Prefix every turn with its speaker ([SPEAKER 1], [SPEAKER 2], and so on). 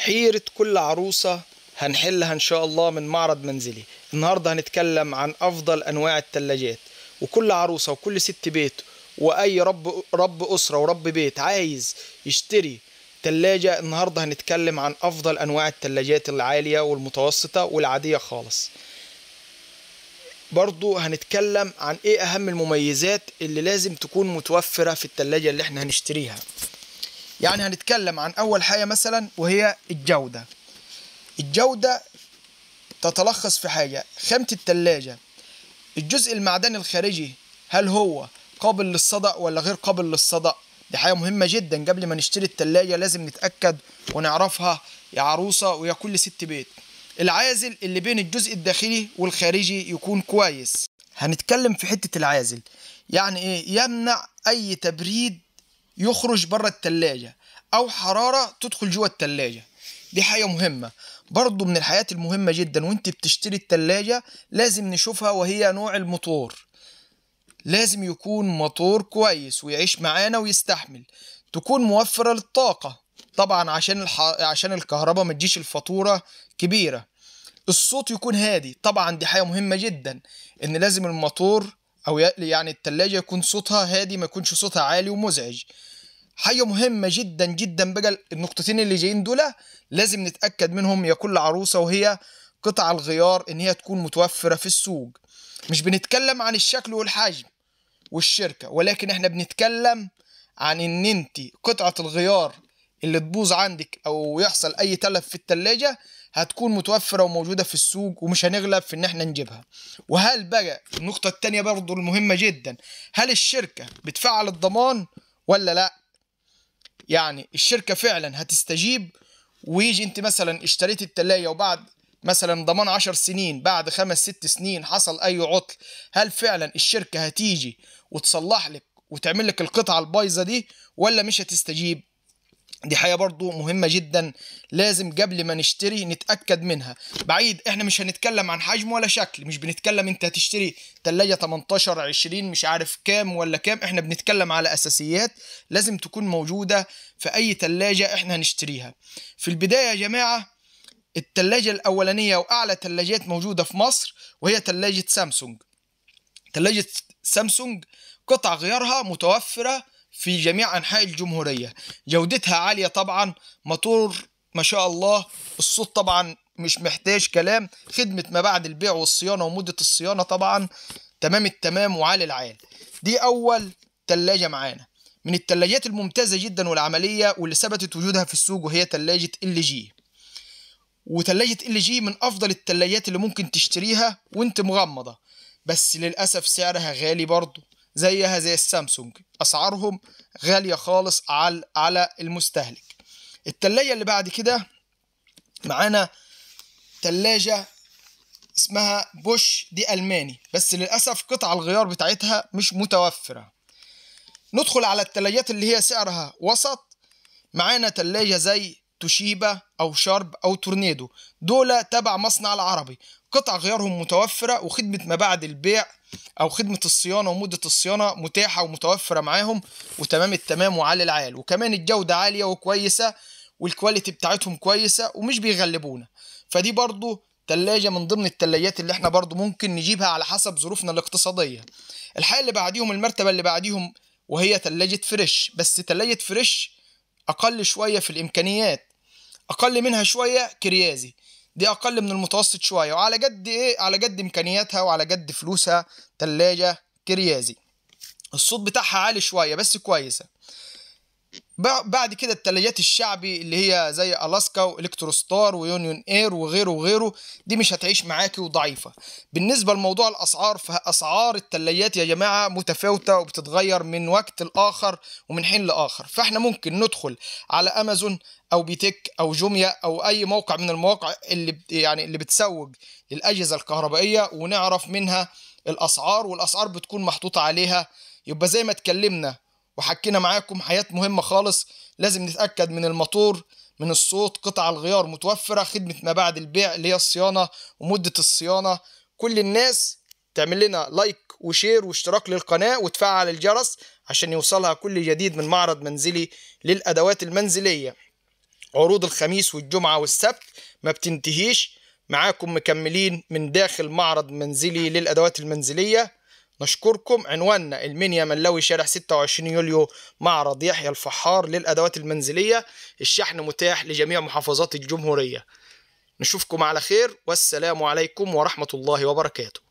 [SPEAKER 1] حيرة كل عروسة هنحلها إن شاء الله من معرض منزلي النهاردة هنتكلم عن أفضل أنواع التلاجات وكل عروسة وكل ست بيت وأي رب, رب أسرة ورب بيت عايز يشتري تلاجة النهاردة هنتكلم عن أفضل أنواع التلاجات العالية والمتوسطة والعادية خالص برضو هنتكلم عن ايه اهم المميزات اللي لازم تكون متوفرة في التلاجة اللي احنا هنشتريها يعني هنتكلم عن أول حاجة مثلا وهي الجودة الجودة تتلخص في حاجة خامة التلاجة الجزء المعدني الخارجي هل هو قابل للصدأ ولا غير قابل للصدأ دي حاجة مهمة جدا قبل ما نشتري التلاجة لازم نتأكد ونعرفها يا عروسة ويا كل ست بيت العازل اللي بين الجزء الداخلي والخارجي يكون كويس هنتكلم في حتة العازل يعني ايه يمنع اي تبريد يخرج بره التلاجة أو حرارة تدخل جوه التلاجة دي حاجة مهمة برضو من الحاجات المهمة جدا وانت بتشتري التلاجة لازم نشوفها وهي نوع الموتور لازم يكون موتور كويس ويعيش معانا ويستحمل تكون موفرة للطاقة طبعا عشان الح... عشان الكهرباء ما تجيش الفاتورة كبيرة الصوت يكون هادي طبعا دي حاجة مهمة جدا ان لازم الموتور او يعني التلاجة يكون صوتها هادي ما يكونش صوتها عالي ومزعج حاجة مهمة جدا جدا بقى النقطتين اللي جايين دول لازم نتأكد منهم يا كل عروسة وهي قطع الغيار ان هي تكون متوفرة في السوق مش بنتكلم عن الشكل والحجم والشركة ولكن احنا بنتكلم عن ان انت قطعة الغيار اللي تبوظ عندك او يحصل اي تلف في التلاجة هتكون متوفره وموجوده في السوق ومش هنغلب في ان احنا نجيبها وهل بقى النقطه الثانيه برضو المهمه جدا هل الشركه بتفعل الضمان ولا لا يعني الشركه فعلا هتستجيب ويجي انت مثلا اشتريت التلاية وبعد مثلا ضمان عشر سنين بعد خمس ست سنين حصل اي عطل هل فعلا الشركة هتيجي وتصلح لك وتعمل لك القطعة البايظة دي ولا مش هتستجيب دي حاجه برضو مهمه جدا لازم قبل ما نشتري نتاكد منها بعيد احنا مش هنتكلم عن حجم ولا شكل مش بنتكلم انت هتشتري تلاجة 18 20 مش عارف كام ولا كام احنا بنتكلم على اساسيات لازم تكون موجوده في اي تلاجة احنا هنشتريها في البدايه يا جماعه التلاجة الاولانيه واعلى تلاجات موجوده في مصر وهي تلاجة سامسونج تلاجة سامسونج قطع غيارها متوفره في جميع أنحاء الجمهورية جودتها عالية طبعا مطور ما شاء الله الصوت طبعا مش محتاج كلام خدمة ما بعد البيع والصيانة ومدة الصيانة طبعا تمام التمام وعالي العال دي أول تلاجة معانا من التلاجات الممتازة جدا والعملية واللي ثبتت وجودها في السوق وهي تلاجة ال جي وتلاجة ال جي من أفضل التلاجات اللي ممكن تشتريها وانت مغمضة بس للأسف سعرها غالي برضه زيها زي السامسونج أسعارهم غالية خالص على على المستهلك التلاجة اللي بعد كده معانا تلاجة اسمها بوش دي ألماني بس للأسف قطع الغيار بتاعتها مش متوفرة ندخل على التلاجات اللي هي سعرها وسط معانا تلاجة زي توشيبا أو شارب أو تورنيدو دول تبع مصنع العربي قطع غيارهم متوفرة وخدمة ما بعد البيع او خدمه الصيانه ومده الصيانه متاحه ومتوفره معاهم وتمام التمام وعلى العال وكمان الجوده عاليه وكويسه والكواليتي بتاعتهم كويسه ومش بيغلبونا فدي برضو تلاجة من ضمن التلاجات اللي احنا برضو ممكن نجيبها على حسب ظروفنا الاقتصادية الحاجة اللي بعديهم المرتبة اللي بعديهم وهي تلاجة فريش بس تلاجة فريش أقل شوية في الإمكانيات أقل منها شوية كريازي دي اقل من المتوسط شويه وعلى قد ايه على قد امكانياتها وعلى قد فلوسها ثلاجه كريازي الصوت بتاعها عالي شويه بس كويسه بعد كده التلاجات الشعبي اللي هي زي الاسكا والكتروستار ويونيون اير وغيره وغيره دي مش هتعيش معاكي وضعيفه بالنسبه لموضوع الاسعار فاسعار التلاجات يا جماعه متفاوته وبتتغير من وقت لاخر ومن حين لاخر فاحنا ممكن ندخل على امازون او بيتك او جوميا او اي موقع من المواقع اللي يعني اللي بتسوق للاجهزه الكهربائيه ونعرف منها الاسعار والاسعار بتكون محطوطه عليها يبقى زي ما اتكلمنا وحكينا معاكم حاجات مهمة خالص لازم نتأكد من الموتور من الصوت قطع الغيار متوفرة خدمة ما بعد البيع اللي هي الصيانة ومدة الصيانة كل الناس تعمل لنا لايك وشير واشتراك للقناة وتفعل الجرس عشان يوصلها كل جديد من معرض منزلي للأدوات المنزلية عروض الخميس والجمعة والسبت ما بتنتهيش معاكم مكملين من داخل معرض منزلي للأدوات المنزلية نشكركم عنواننا المنيا منلوي شارع 26 يوليو معرض يحيى الفحار للأدوات المنزلية الشحن متاح لجميع محافظات الجمهورية نشوفكم على خير والسلام عليكم ورحمة الله وبركاته